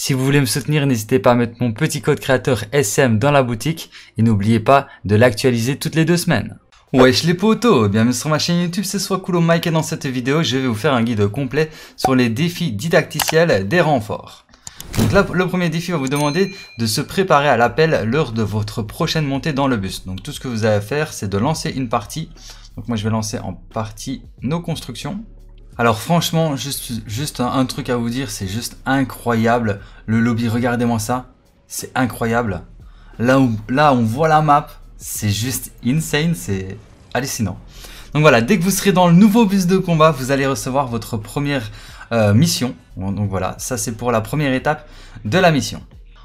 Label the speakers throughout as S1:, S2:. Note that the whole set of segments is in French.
S1: Si vous voulez me soutenir, n'hésitez pas à mettre mon petit code créateur SM dans la boutique et n'oubliez pas de l'actualiser toutes les deux semaines. Wesh les potos, bienvenue sur ma chaîne YouTube, c'est soit cool Mike et dans cette vidéo, je vais vous faire un guide complet sur les défis didacticiels des renforts. Donc là, le premier défi va vous demander de se préparer à l'appel lors de votre prochaine montée dans le bus. Donc tout ce que vous avez à faire, c'est de lancer une partie. Donc moi je vais lancer en partie nos constructions. Alors franchement, juste, juste un, truc à vous dire, c'est juste incroyable. Le lobby, regardez-moi ça. C'est incroyable. Là, où, là, on voit la map. C'est juste insane, c'est hallucinant. Donc voilà, dès que vous serez dans le nouveau bus de combat, vous allez recevoir votre première euh, mission. Donc voilà, ça c'est pour la première étape de la mission.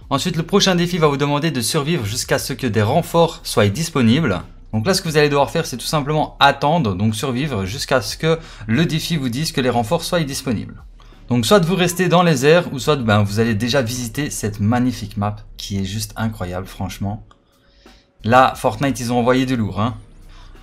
S1: Ensuite, le prochain défi va vous demander de survivre jusqu'à ce que des renforts soient disponibles. Donc là, ce que vous allez devoir faire, c'est tout simplement attendre, donc survivre, jusqu'à ce que le défi vous dise que les renforts soient disponibles. Donc soit vous restez dans les airs, ou soit ben, vous allez déjà visiter cette magnifique map, qui est juste incroyable, franchement. Là, Fortnite, ils ont envoyé du lourd, hein.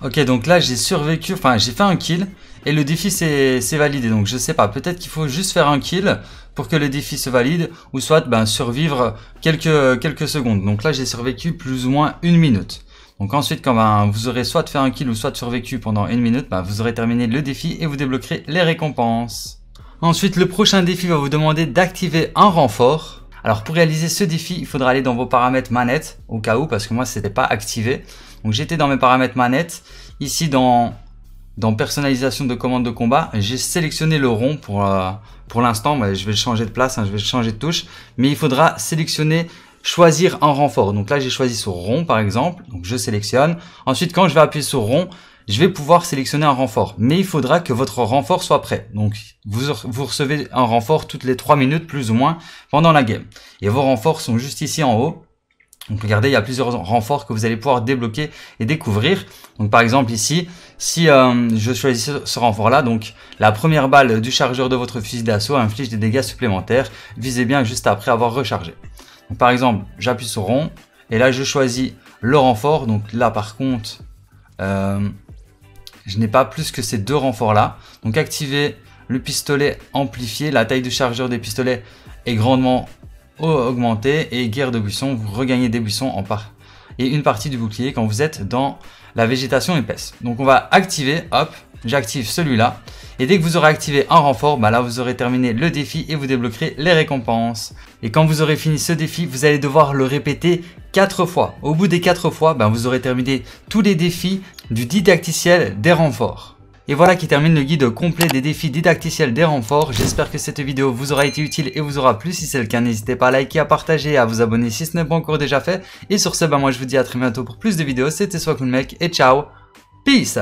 S1: Ok, donc là, j'ai survécu, enfin, j'ai fait un kill, et le défi s'est validé. Donc je sais pas, peut-être qu'il faut juste faire un kill pour que le défi se valide, ou soit ben, survivre quelques, quelques secondes. Donc là, j'ai survécu plus ou moins une minute. Donc ensuite, quand ben, vous aurez soit fait un kill ou soit survécu pendant une minute, ben, vous aurez terminé le défi et vous débloquerez les récompenses. Ensuite, le prochain défi va vous demander d'activer un renfort. Alors pour réaliser ce défi, il faudra aller dans vos paramètres manette, au cas où, parce que moi, c'était pas activé. Donc j'étais dans mes paramètres manette. Ici, dans, dans personnalisation de commande de combat, j'ai sélectionné le rond pour, euh, pour l'instant. Ben, je vais le changer de place, hein, je vais changer de touche. Mais il faudra sélectionner choisir un renfort. Donc là, j'ai choisi sur rond, par exemple. Donc je sélectionne. Ensuite, quand je vais appuyer sur rond, je vais pouvoir sélectionner un renfort. Mais il faudra que votre renfort soit prêt. Donc vous, vous recevez un renfort toutes les 3 minutes, plus ou moins, pendant la game. Et vos renforts sont juste ici en haut. Donc regardez, il y a plusieurs renforts que vous allez pouvoir débloquer et découvrir. Donc par exemple ici, si euh, je choisis ce, ce renfort-là, donc la première balle du chargeur de votre fusil d'assaut inflige des dégâts supplémentaires, visez bien juste après avoir rechargé par exemple, j'appuie sur rond et là je choisis le renfort. Donc là par contre, euh, je n'ai pas plus que ces deux renforts là. Donc activer le pistolet amplifié, la taille du chargeur des pistolets est grandement augmentée et guerre de buissons, vous regagnez des buissons en part et une partie du bouclier quand vous êtes dans la végétation épaisse. Donc on va activer, hop, j'active celui-là. Et dès que vous aurez activé un renfort, bah là vous aurez terminé le défi et vous débloquerez les récompenses. Et quand vous aurez fini ce défi, vous allez devoir le répéter 4 fois. Au bout des 4 fois, ben vous aurez terminé tous les défis du didacticiel des renforts. Et voilà qui termine le guide complet des défis didacticiels des renforts. J'espère que cette vidéo vous aura été utile et vous aura plu. Si c'est le cas, n'hésitez pas à liker, à partager, à vous abonner si ce n'est pas encore déjà fait. Et sur ce, bah moi je vous dis à très bientôt pour plus de vidéos. C'était Swakunmec et ciao Peace